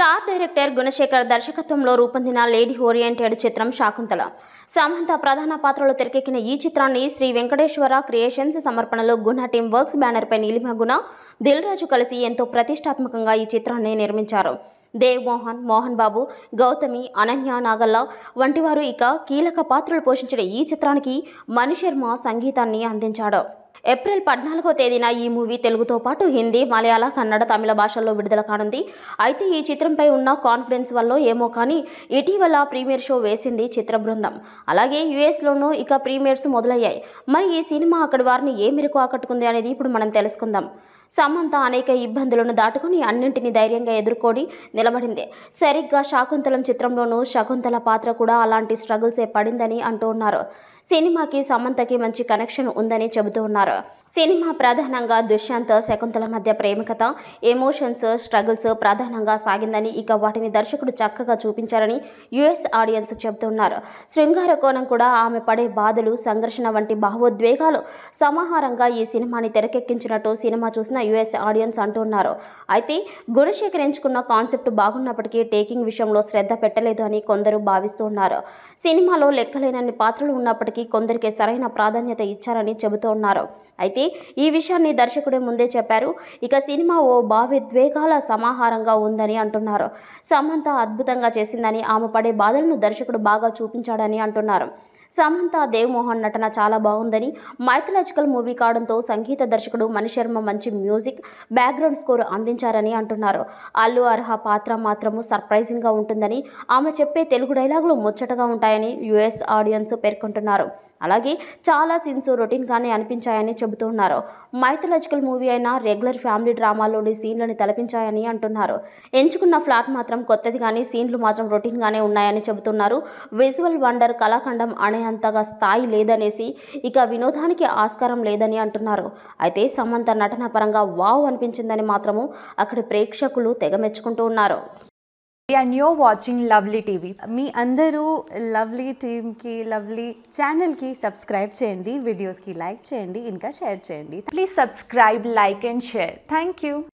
star director Gunasekhar దర్శకత్వంలో రూపొందిన lady oriented చిత్రం శాకుంతల సమంత ప్రధాన పాత్రలో తెరకెక్కిన ఈ చిత్రాన్ని శ్రీ వెంకటేశ్వర క్రియేషన్స్ సమర్పణలో గుణ టీం వర్క్స్ బ్యానర్పై నీలిమ గుణ దిల్ రాజు కలిసి ఎంతో ప్రతిష్టాత్మకంగా ఈ చిత్రాన్ని నిర్మించారు దేవ్ మోహన్ మోహన్ బాబు గౌతమి అనన్య నాగల్లా వంటివారు ఇక కీలక పాత్రలు పోషించిన ఈ చిత్రానికి మణిశర్మ సంగీతాన్ని అందించాడు ఏప్రిల్ పద్నాలుగో తేదీన ఈ మూవీ తెలుగుతో పాటు హిందీ మలయాళ కన్నడ తమిళ భాషల్లో విడుదల కానుంది అయితే ఈ చిత్రంపై ఉన్న కాన్ఫిడెన్స్ వల్ల ఏమో కానీ ఇటీవల ప్రీమియర్ షో వేసింది చిత్ర బృందం అలాగే యుఎస్లోనూ ఇక ప్రీమియర్స్ మొదలయ్యాయి మరి ఈ సినిమా అక్కడి వారిని ఏ మేరకు ఆకట్టుకుంది అనేది ఇప్పుడు మనం తెలుసుకుందాం సమంత అనేక ఇబ్బందులను దాటుకుని అన్నింటినీ ధైర్యంగా ఎదుర్కొని నిలబడింది సరిగ్గా శాకుంతలం చిత్రంలోనూ శకుంతల పాత్ర కూడా అలాంటి స్ట్రగుల్సే పడిందని అంటూ ఉన్నారు సినిమాకి సమంతకి మంచి కనెక్షన్ ఉందని చెబుతూ ఉన్నారు సినిమా ప్రధానంగా దుష్యంత్ శకుంతల మధ్య ప్రేమికత ఎమోషన్స్ స్ట్రగుల్స్ ప్రధానంగా సాగిందని ఇక వాటిని దర్శకుడు చక్కగా చూపించారని యుఎస్ ఆడియన్స్ చెబుతున్నారు శృంగార కోణం కూడా ఆమె పడే బాధలు సంఘర్షణ వంటి భావోద్వేగాలు సమాహారంగా ఈ సినిమాని తెరకెక్కించినట్టు సినిమా చూసిన యుఎస్ ఆడియన్స్ అంటున్నారు అయితే గుణశేఖర్ ఎంచుకున్న కాన్సెప్ట్ బాగున్నప్పటికీ టేకింగ్ విషయంలో శ్రద్ధ పెట్టలేదు అని కొందరు భావిస్తున్నారు సినిమాలో లెక్కలేనన్ని పాత్రలు ఉన్నప్పటికీ కొందరికి సరైన ప్రాధాన్యత ఇచ్చారని చెబుతున్నారు అయితే ఈ విషయాన్ని దర్శకుడే ముందే చెప్పారు ఇక సినిమా ఓ భావిద్వేగాల సమాహారంగా ఉందని అంటున్నారు సమంత అద్భుతంగా చేసిందని ఆమె పడే బాధలను దర్శకుడు బాగా చూపించాడని అంటున్నారు సమంత దేవ్మోహన్ నటన చాలా బాగుందని మైథలాజికల్ మూవీ కావడంతో సంగీత దర్శకుడు మణిశర్మ మంచి మ్యూజిక్ బ్యాక్గ్రౌండ్ స్కోర్ అందించారని అంటున్నారు అల్లు అర్హ పాత్ర మాత్రము సర్ప్రైజింగ్గా ఉంటుందని ఆమె చెప్పే తెలుగు డైలాగులు ముచ్చటగా ఉంటాయని యుఎస్ ఆడియన్స్ పేర్కొంటున్నారు అలాగే చాలా సీన్స్ రొటీన్గానే అనిపించాయని చెబుతున్నారు మైథలాజికల్ మూవీ అయిన రెగ్యులర్ ఫ్యామిలీ డ్రామాలోని సీన్లను తలపించాయని అంటున్నారు ఎంచుకున్న ఫ్లాట్ మాత్రం కొత్తది కానీ సీన్లు మాత్రం రొటీన్గానే ఉన్నాయని చెబుతున్నారు విజువల్ వండర్ కళాఖండం అనే అంతగా స్థాయి లేదనేసి ఇక వినోదానికి ఆస్కారం లేదని అంటున్నారు అయితే సమంత నటన పరంగా వావ్ అనిపించిందని మాత్రము అక్కడి ప్రేక్షకులు తెగ మెచ్చుకుంటూ ఉన్నారు and you're watching lovely TV మీ అందరూ లవ్లీ టీమ్కి లవ్లీ ఛానల్కి సబ్స్క్రైబ్ చేయండి వీడియోస్కి లైక్ చేయండి ఇంకా షేర్ చేయండి please subscribe like and share thank you